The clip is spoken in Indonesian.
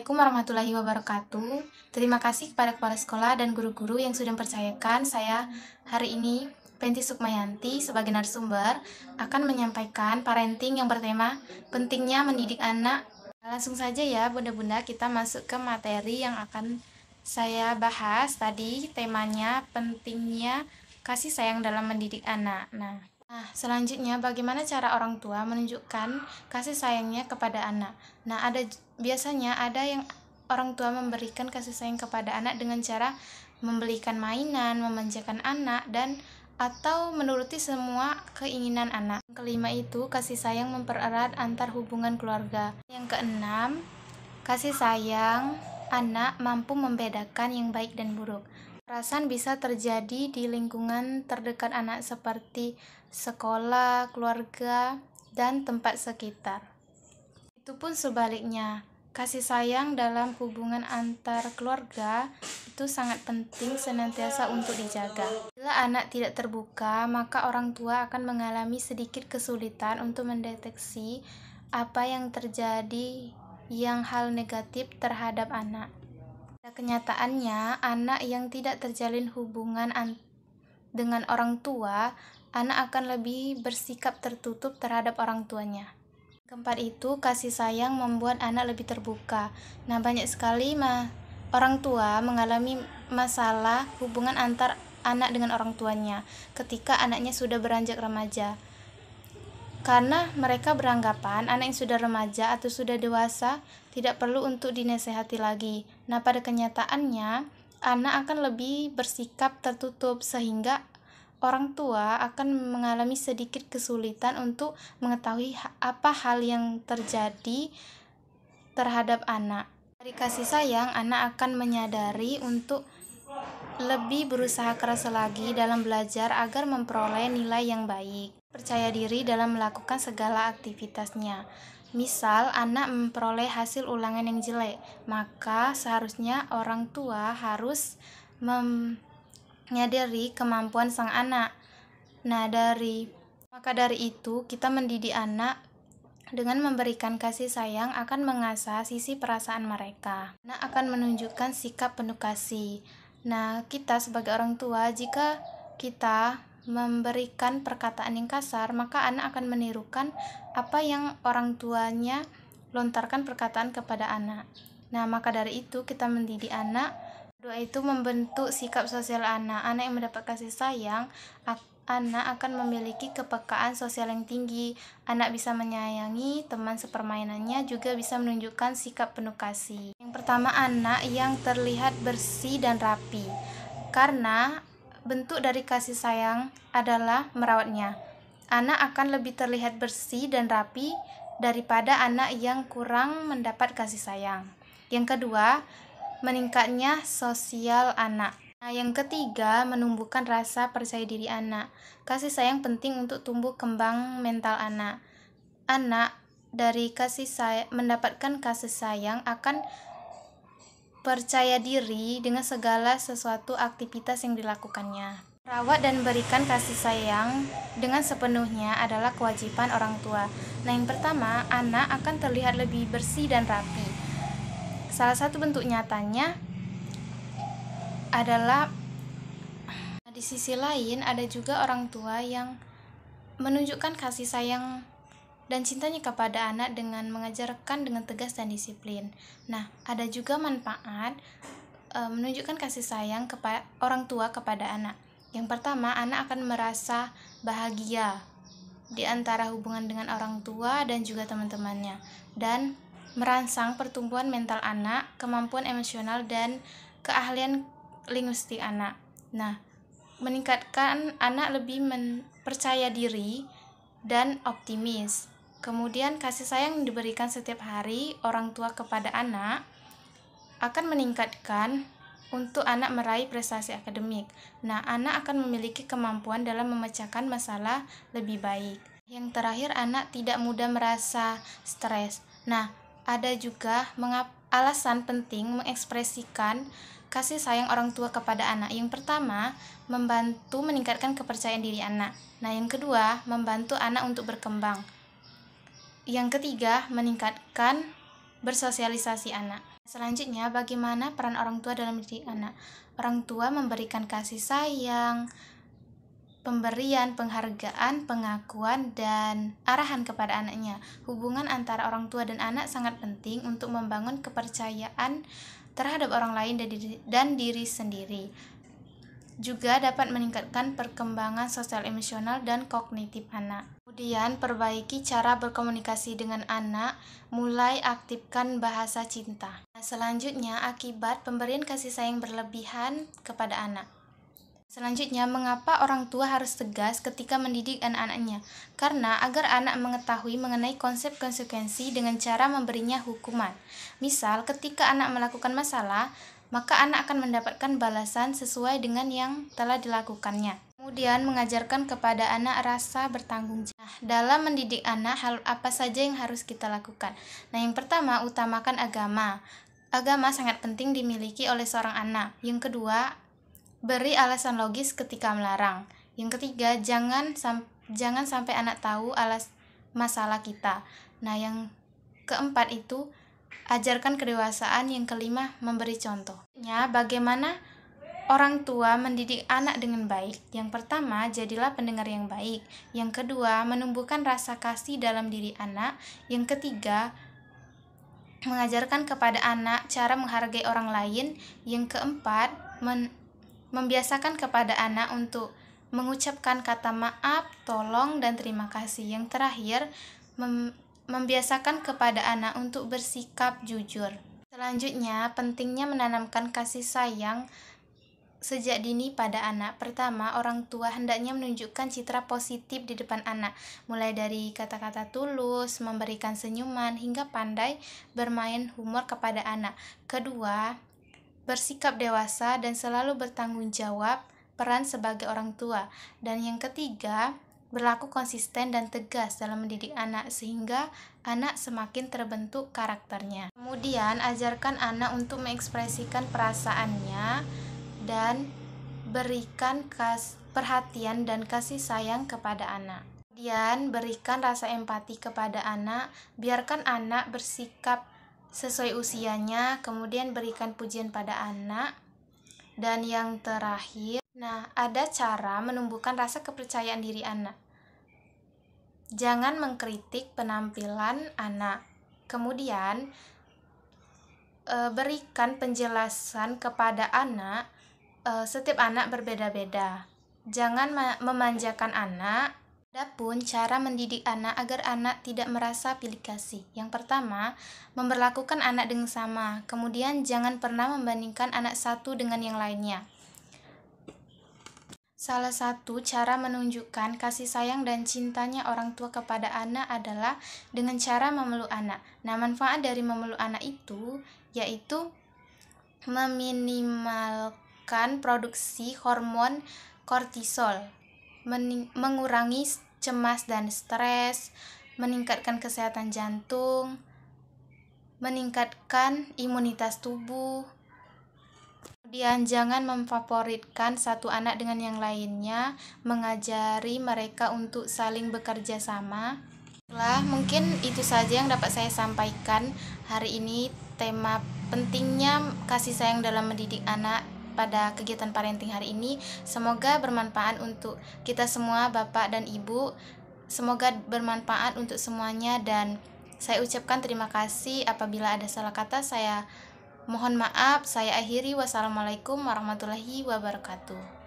Assalamualaikum warahmatullahi wabarakatuh. Terima kasih kepada kepala sekolah dan guru-guru yang sudah mempercayakan saya hari ini Penti Sukmayanti sebagai narasumber akan menyampaikan parenting yang bertema pentingnya mendidik anak. Langsung saja ya bunda-bunda kita masuk ke materi yang akan saya bahas tadi temanya pentingnya kasih sayang dalam mendidik anak. Nah, Nah, selanjutnya bagaimana cara orang tua menunjukkan kasih sayangnya kepada anak? Nah, ada biasanya ada yang orang tua memberikan kasih sayang kepada anak dengan cara membelikan mainan, memanjakan anak dan atau menuruti semua keinginan anak. Yang kelima itu kasih sayang mempererat antar hubungan keluarga. Yang keenam, kasih sayang anak mampu membedakan yang baik dan buruk. Kekerasan bisa terjadi di lingkungan terdekat anak seperti sekolah, keluarga, dan tempat sekitar. Itu pun sebaliknya, kasih sayang dalam hubungan antar keluarga itu sangat penting senantiasa untuk dijaga. Bila anak tidak terbuka, maka orang tua akan mengalami sedikit kesulitan untuk mendeteksi apa yang terjadi yang hal negatif terhadap anak kenyataannya, anak yang tidak terjalin hubungan dengan orang tua, anak akan lebih bersikap tertutup terhadap orang tuanya. Keempat itu, kasih sayang membuat anak lebih terbuka. Nah, banyak sekali mah orang tua mengalami masalah hubungan antar anak dengan orang tuanya ketika anaknya sudah beranjak remaja. Karena mereka beranggapan anak yang sudah remaja atau sudah dewasa tidak perlu untuk dinasehati lagi. Nah, pada kenyataannya, anak akan lebih bersikap tertutup sehingga orang tua akan mengalami sedikit kesulitan untuk mengetahui apa hal yang terjadi terhadap anak. Dari kasih sayang, anak akan menyadari untuk lebih berusaha keras lagi dalam belajar agar memperoleh nilai yang baik. Percaya diri dalam melakukan segala aktivitasnya. Misal, anak memperoleh hasil ulangan yang jelek, maka seharusnya orang tua harus menyadari kemampuan sang anak. Nah, dari maka dari itu, kita mendidik anak dengan memberikan kasih sayang akan mengasah sisi perasaan mereka. Anak akan menunjukkan sikap penuh kasih. Nah, kita sebagai orang tua, jika kita memberikan perkataan yang kasar, maka anak akan menirukan apa yang orang tuanya lontarkan perkataan kepada anak. Nah, maka dari itu kita mendidik anak. Doa itu membentuk sikap sosial anak. Anak yang mendapat kasih sayang anak akan memiliki kepekaan sosial yang tinggi. Anak bisa menyayangi teman sepermainannya, juga bisa menunjukkan sikap penuh kasih. Yang pertama, anak yang terlihat bersih dan rapi, karena bentuk dari kasih sayang adalah merawatnya. Anak akan lebih terlihat bersih dan rapi daripada anak yang kurang mendapat kasih sayang. Yang kedua, meningkatnya sosial anak. Nah, yang ketiga, menumbuhkan rasa percaya diri anak. Kasih sayang penting untuk tumbuh kembang mental anak. Anak dari kasih sayang mendapatkan kasih sayang akan percaya diri dengan segala sesuatu aktivitas yang dilakukannya. Rawat dan berikan kasih sayang dengan sepenuhnya adalah kewajiban orang tua. Nah, yang pertama, anak akan terlihat lebih bersih dan rapi. Salah satu bentuk nyatanya adalah di sisi lain ada juga orang tua yang menunjukkan kasih sayang dan cintanya kepada anak dengan mengajarkan dengan tegas dan disiplin. Nah, ada juga manfaat e, menunjukkan kasih sayang kepada orang tua kepada anak. Yang pertama, anak akan merasa bahagia di antara hubungan dengan orang tua dan juga teman-temannya dan merangsang pertumbuhan mental anak, kemampuan emosional dan keahlian linguistik anak. Nah, meningkatkan anak lebih percaya diri dan optimis. Kemudian kasih sayang yang diberikan setiap hari orang tua kepada anak akan meningkatkan untuk anak meraih prestasi akademik. Nah, anak akan memiliki kemampuan dalam memecahkan masalah lebih baik. Yang terakhir, anak tidak mudah merasa stres. Nah, ada juga mengapa alasan penting mengekspresikan kasih sayang orang tua kepada anak. Yang pertama, membantu meningkatkan kepercayaan diri anak. Nah, yang kedua, membantu anak untuk berkembang. Yang ketiga, meningkatkan bersosialisasi anak. Selanjutnya, bagaimana peran orang tua dalam diri anak? Orang tua memberikan kasih sayang, pemberian, penghargaan, pengakuan, dan arahan kepada anaknya. Hubungan antara orang tua dan anak sangat penting untuk membangun kepercayaan terhadap orang lain dan diri, dan diri sendiri. Juga dapat meningkatkan perkembangan sosial emosional dan kognitif anak. Kemudian, perbaiki cara berkomunikasi dengan anak, mulai aktifkan bahasa cinta. Nah, selanjutnya, akibat pemberian kasih sayang berlebihan kepada anak. Selanjutnya, mengapa orang tua harus tegas ketika mendidik anak-anaknya? Karena agar anak mengetahui mengenai konsep konsekuensi dengan cara memberinya hukuman. Misal, ketika anak melakukan masalah, maka anak akan mendapatkan balasan sesuai dengan yang telah dilakukannya. Kemudian mengajarkan kepada anak rasa bertanggung jawab. dalam mendidik anak, hal apa saja yang harus kita lakukan? Nah, yang pertama, utamakan agama. Agama sangat penting dimiliki oleh seorang anak. Yang kedua, Beri alasan logis ketika melarang. Yang ketiga, jangan sam jangan sampai anak tahu alas masalah kita. Nah, yang keempat itu ajarkan kedewasaan. Yang kelima, memberi contohnya bagaimana orang tua mendidik anak dengan baik. Yang pertama, jadilah pendengar yang baik. Yang kedua, menumbuhkan rasa kasih dalam diri anak. Yang ketiga, mengajarkan kepada anak cara menghargai orang lain. Yang keempat, membiasakan kepada anak untuk mengucapkan kata maaf, tolong, dan terima kasih. Yang terakhir, mem membiasakan kepada anak untuk bersikap jujur. Selanjutnya, pentingnya menanamkan kasih sayang sejak dini pada anak. Pertama, orang tua hendaknya menunjukkan citra positif di depan anak, mulai dari kata-kata tulus, memberikan senyuman, hingga pandai bermain humor kepada anak. Kedua, bersikap dewasa dan selalu bertanggung jawab peran sebagai orang tua. Dan yang ketiga, berlaku konsisten dan tegas dalam mendidik anak sehingga anak semakin terbentuk karakternya. Kemudian, ajarkan anak untuk mengekspresikan perasaannya dan berikan kas perhatian dan kasih sayang kepada anak. Kemudian, berikan rasa empati kepada anak, biarkan anak bersikap sesuai usianya, kemudian berikan pujian pada anak. Dan yang terakhir, nah, ada cara menumbuhkan rasa kepercayaan diri anak. Jangan mengkritik penampilan anak. Kemudian, e, berikan penjelasan kepada anak. E, setiap anak berbeda-beda. Jangan memanjakan anak, Adapun cara mendidik anak agar anak tidak merasa pilih kasih. Yang pertama, memperlakukan anak dengan sama. Kemudian jangan pernah membandingkan anak satu dengan yang lainnya. Salah satu cara menunjukkan kasih sayang dan cintanya orang tua kepada anak adalah dengan cara memeluk anak. Nah, manfaat dari memeluk anak itu yaitu meminimalkan produksi hormon kortisol mengurangi cemas dan stres, meningkatkan kesehatan jantung, meningkatkan imunitas tubuh. Kemudian jangan memfavoritkan satu anak dengan yang lainnya, mengajari mereka untuk saling bekerja sama. Lah, mungkin itu saja yang dapat saya sampaikan hari ini tema pentingnya kasih sayang dalam mendidik anak pada kegiatan parenting hari ini. Semoga bermanfaat untuk kita semua, Bapak dan Ibu. Semoga bermanfaat untuk semuanya dan saya ucapkan terima kasih apabila ada salah kata saya mohon maaf saya akhiri wassalamualaikum warahmatullahi wabarakatuh